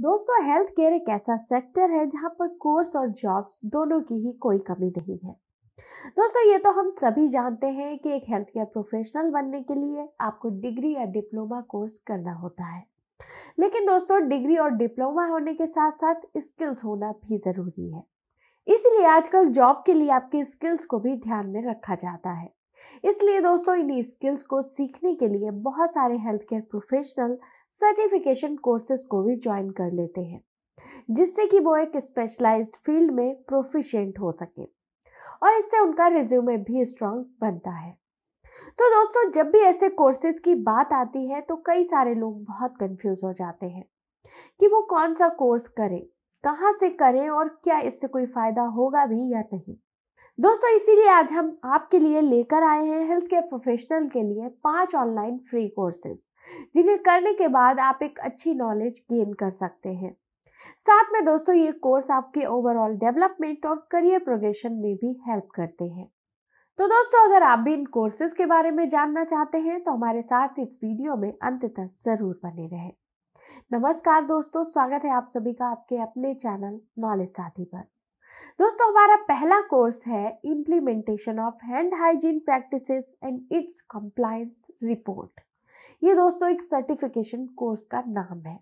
दोस्तों health care एक ऐसा सेक्टर है जहां पर कोर्स और जॉब्स दोनों की ही कोई कमी नहीं है दोस्तों ये तो हम सभी जानते हैं कि एक हेल्थ केयर प्रोफेशनल बनने के लिए आपको डिग्री या डिप्लोमा कोर्स करना होता है लेकिन दोस्तों डिग्री और डिप्लोमा होने के साथ साथ स्किल्स होना भी ज़रूरी है इसलिए आजकल जॉब के लिए आपके स्किल्स को भी ध्यान में रखा जाता है इसलिए दोस्तों इन्हीं स्किल्स को सीखने के लिए बहुत सारे health care professional certification courses को भी ज्वाइन कर लेते हैं जिससे कि वो एक स्पेशलाइज्ड फील्ड में प्रोफिशिएंट हो सके और इससे उनका रिज्यूमे भी स्ट्रांग बनता है तो दोस्तों जब भी ऐसे कोर्सेज की बात आती है तो कई सारे लोग बहुत कंफ्यूज हो जाते हैं कि वो कौन सा कोर्स करें कहाँ से करें और क्या इससे कोई फ़ायदा होगा भी या नहीं दोस्तों इसीलिए आज हम आपके लिए लेकर आए हैं हेल्थ केयर प्रोफेशनल के लिए पांच ऑनलाइन फ्री कोर्सेज जिन्हें करने के बाद आप एक अच्छी नॉलेज गेन कर सकते हैं साथ में दोस्तों ये कोर्स आपके ओवरऑल डेवलपमेंट और करियर प्रोग्रेशन में भी हेल्प करते हैं तो दोस्तों अगर आप भी इन कोर्सेज के बारे में जानना चाहते हैं तो हमारे साथ इस वीडियो में अंत तक जरूर बने रहें नमस्कार दोस्तों स्वागत है आप सभी का आपके अपने चैनल नॉलेज साथी पर दोस्तों हमारा पहला कोर्स है implementation of hand hygiene practices and its compliance report ये दोस्तों एक सर्टिफिकेशन कोर्स का नाम है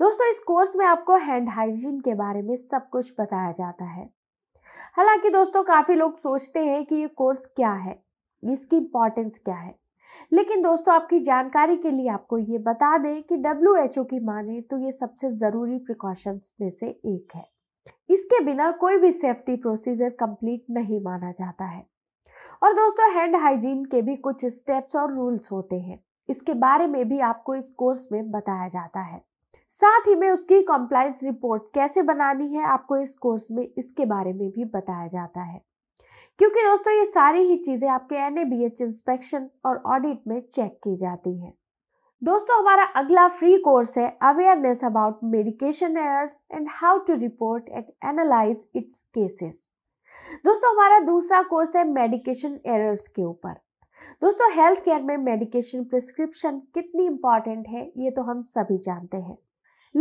दोस्तों इस कोर्स में आपको हैंड हाइजीन के बारे में सब कुछ बताया जाता है हालांकि दोस्तों काफ़ी लोग सोचते हैं कि ये कोर्स क्या है इसकी इंपॉर्टेंस क्या है लेकिन दोस्तों आपकी जानकारी के लिए आपको ये बता दें कि डब्ल्यू की माने तो ये सबसे ज़रूरी प्रिकॉशंस में से एक है इसके बिना कोई भी सेफ्टी प्रोसीजर कंप्लीट नहीं माना जाता है और दोस्तों हैंड हाइजीन के भी कुछ स्टेप्स और रूल्स होते हैं इसके बारे में भी आपको इस कोर्स में बताया जाता है साथ ही में उसकी कॉम्प्लाइंस रिपोर्ट कैसे बनानी है आपको इस कोर्स में इसके बारे में भी बताया जाता है क्योंकि दोस्तों ये सारी ही चीज़ें आपके एन इंस्पेक्शन और ऑडिट में चेक की जाती हैं दोस्तों हमारा अगला फ्री कोर्स है awareness about medication errors and how to report and analyse its cases दोस्तों हमारा दूसरा कोर्स है मेडिकेशन एरर्स के ऊपर दोस्तों हेल्थ केयर में मेडिकेशन प्रिस्क्रिप्शन कितनी इंपॉर्टेंट है ये तो हम सभी जानते हैं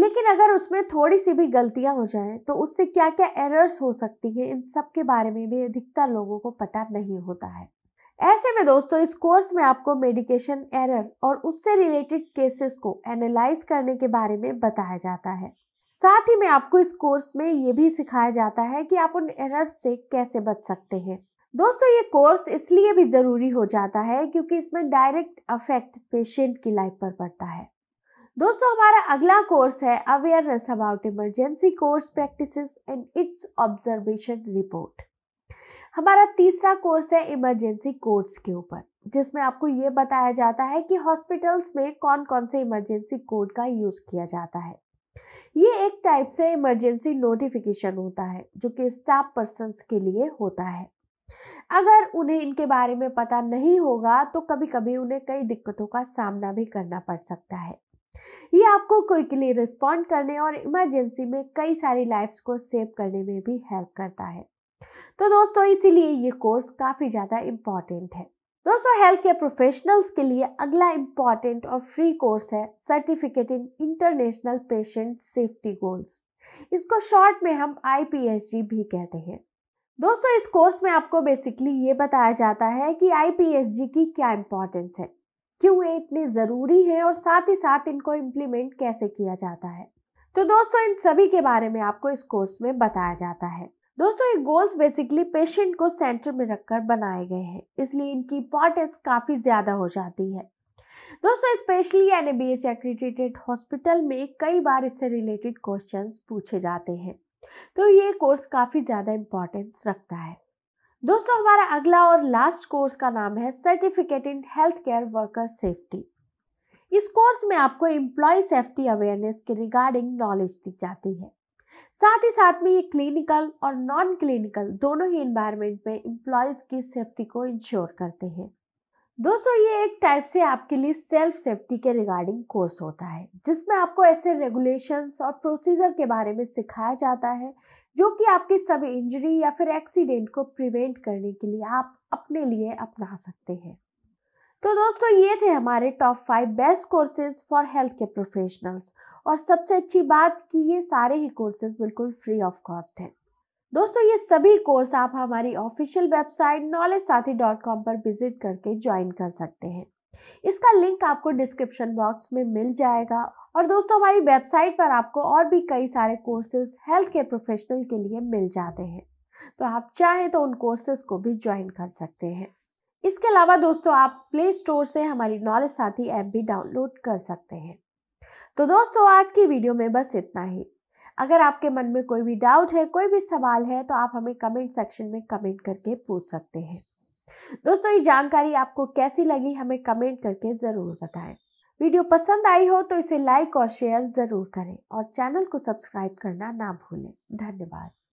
लेकिन अगर उसमें थोड़ी सी भी गलतियां हो जाएं तो उससे क्या क्या एरर्स हो सकती हैं इन सब के बारे में भी अधिकतर लोगों को पता नहीं होता है ऐसे में दोस्तों इस कोर्स में आपको मेडिकेशन एरर और उससे रिलेटेड केसेस को एनालाइज करने के बारे में बताया जाता है साथ ही में आपको इस कोर्स में ये भी सिखाया जाता है कि आप उन एरर से कैसे बच सकते हैं दोस्तों ये कोर्स इसलिए भी ज़रूरी हो जाता है क्योंकि इसमें डायरेक्ट अफेक्ट पेशेंट की लाइफ पर पड़ता है दोस्तों हमारा अगला कोर्स है awareness about emergency course practices and its observation report हमारा तीसरा कोर्स है इमरजेंसी कोड्स के ऊपर जिसमें आपको ये बताया जाता है कि हॉस्पिटल्स में कौन कौन से इमरजेंसी कोड का यूज़ किया जाता है ये एक टाइप से इमरजेंसी नोटिफिकेशन होता है जो कि स्टाफ पर्सन के लिए होता है अगर उन्हें इनके बारे में पता नहीं होगा तो कभी कभी उन्हें कई दिक्कतों का सामना भी करना पड़ सकता है ये आपको क्विकली रिस्पॉन्ड करने और इमरजेंसी में कई सारी लाइफ्स को सेव करने में भी हेल्प करता है तो दोस्तों इसीलिए ये कोर्स काफ़ी ज़्यादा इम्पॉर्टेंट है दोस्तों हेल्थ केयर प्रोफेशनल्स के लिए अगला इम्पॉर्टेंट और फ्री कोर्स है certificate in international patient safety goals इसको शॉर्ट में हम आई भी कहते हैं दोस्तों इस कोर्स में आपको बेसिकली ये बताया जाता है कि आई की क्या इम्पोर्टेंस है क्यों ये इतनी ज़रूरी है और साथ ही साथ इनको इम्प्लीमेंट कैसे किया जाता है तो दोस्तों इन सभी के बारे में आपको इस कोर्स में बताया जाता है दोस्तों ये गोल्स बेसिकली पेशेंट को सेंटर में रखकर बनाए गए हैं इसलिए इनकी इंपॉर्टेंस काफ़ी ज़्यादा हो जाती है दोस्तों स्पेशली एन एक्रीडिटेड हॉस्पिटल में कई बार इससे रिलेटेड क्वेश्चन पूछे जाते हैं तो ये कोर्स काफ़ी ज़्यादा इम्पोर्टेंस रखता है दोस्तों हमारा अगला और लास्ट कोर्स का नाम है certificate in health care worker safety इस कोर्स में आपको एम्प्लॉय सेफ्टी अवेयरनेस के रिगार्डिंग नॉलेज दी जाती है साथ ही साथ में ये क्लिनिकल और नॉन क्लिनिकल दोनों ही इन्वायरमेंट में इम्प्लॉयज की सेफ्टी को इंश्योर करते हैं दोस्तों ये एक टाइप से आपके लिए सेल्फ सेफ्टी के रिगार्डिंग कोर्स होता है जिसमें आपको ऐसे रेगुलेशंस और प्रोसीजर के बारे में सिखाया जाता है जो कि आपके सभी इंजरी या फिर एक्सीडेंट को प्रिवेंट करने के लिए आप अपने लिए अपना सकते हैं तो दोस्तों ये थे हमारे top five best courses for health के प्रोफेशनल्स और सबसे अच्छी बात कि ये सारे ही कोर्सेज बिल्कुल फ्री ऑफ कॉस्ट हैं दोस्तों ये सभी कोर्स आप हमारी official website knowledge Saathi dot com पर विजिट करके ज्वाइन कर सकते हैं इसका लिंक आपको डिस्क्रिप्शन बॉक्स में मिल जाएगा और दोस्तों हमारी वेबसाइट पर आपको और भी कई सारे कोर्सेज हेल्थ केयर प्रोफेशनल के लिए मिल जाते हैं तो आप चाहें तो उन कोर्सेज को भी ज्वाइन कर सकते हैं इसके अलावा दोस्तों आप प्ले स्टोर से हमारी नॉलेज साथी ऐप भी डाउनलोड कर सकते हैं तो दोस्तों आज की वीडियो में बस इतना ही अगर आपके मन में कोई भी डाउट है कोई भी सवाल है तो आप हमें कमेंट सेक्शन में कमेंट करके पूछ सकते हैं दोस्तों ये जानकारी आपको कैसी लगी हमें कमेंट करके ज़रूर बताएं वीडियो पसंद आई हो तो इसे लाइक और शेयर ज़रूर करें और चैनल को सब्सक्राइब करना ना भूलें धन्यवाद